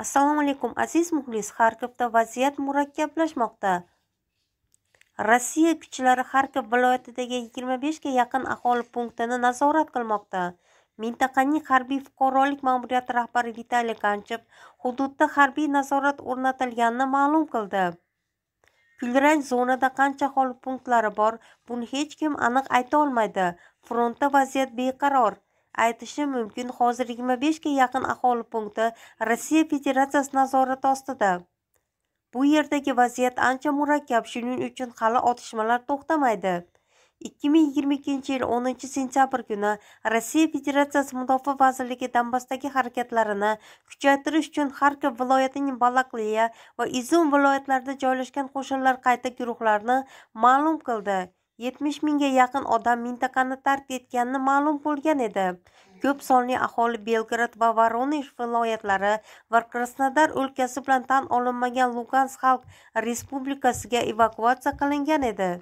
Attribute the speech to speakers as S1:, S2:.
S1: assalomu alaykum aziz muxlis xarkovda vaziyat murakkablashmoqda rossiya kuchlari xarkov viloyatidagi yigirma beshga yaqin aholi punktini nazorat qilmoqda mintaqaning harbiy fuqarolik ma'muriyati rahbari vitaliy kanchev hududda harbiy nazorat o'rnatilganini ma'lum qildi kulrang zonada qancha aholi punktlari bor buni hech kim aniq ayta olmaydi frontda vaziyat beqaror aytishi mumkin hozir yigirma beshga yaqin aholi punkti rossiya federatsiyasi nazorati ostida bu yerdagi vaziyat ancha murakkab shuning uchun hali otishmalar to'xtamaydi ikki ming yigirma ikkinchi yil o'ninchi sentyabr kuni rossiya federatsiyasi mudofaa vazirligi donbassdagi harakatlarini kuchaytirish uchun xarkov viloyatining balakliya va izum viloyatlarida joylashgan qo'shinlar qayta guruhlarini ma'lum qildi 70 mingga yaqin odam mintaqani tark etgani ma'lum bo'lgan edi. Ko'p sonli aholi Belgrad va Voronezh viloyatlari va Krasnodar o'lkasi bilan tan olinmagan Lugansk xalq respublikasiga evakuatsiya qilingan edi.